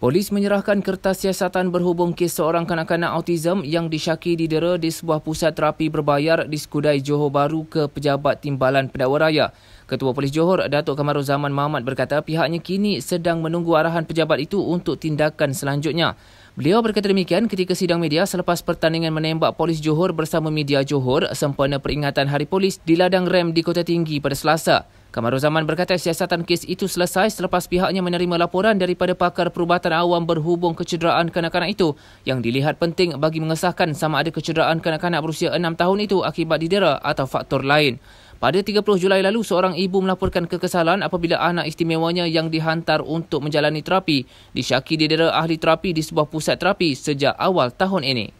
Polis menyerahkan kertas siasatan berhubung kes seorang kanak-kanak autism yang disyaki didera di sebuah pusat terapi berbayar di Skudai Johor Baru ke Pejabat Timbalan Pendakwa Raya. Ketua Polis Johor, Datuk Kamarul Zaman Mahmud berkata pihaknya kini sedang menunggu arahan pejabat itu untuk tindakan selanjutnya. Beliau berkata demikian ketika sidang media selepas pertandingan menembak Polis Johor bersama media Johor sempena peringatan Hari Polis di Ladang Rem di Kota Tinggi pada Selasa. Kamaruzaman berkata siasatan kes itu selesai selepas pihaknya menerima laporan daripada pakar perubatan awam berhubung kecederaan kanak-kanak itu yang dilihat penting bagi mengesahkan sama ada kecederaan kanak-kanak berusia enam tahun itu akibat didera atau faktor lain. Pada 30 Julai lalu, seorang ibu melaporkan kekesalan apabila anak istimewanya yang dihantar untuk menjalani terapi disyaki didera ahli terapi di sebuah pusat terapi sejak awal tahun ini.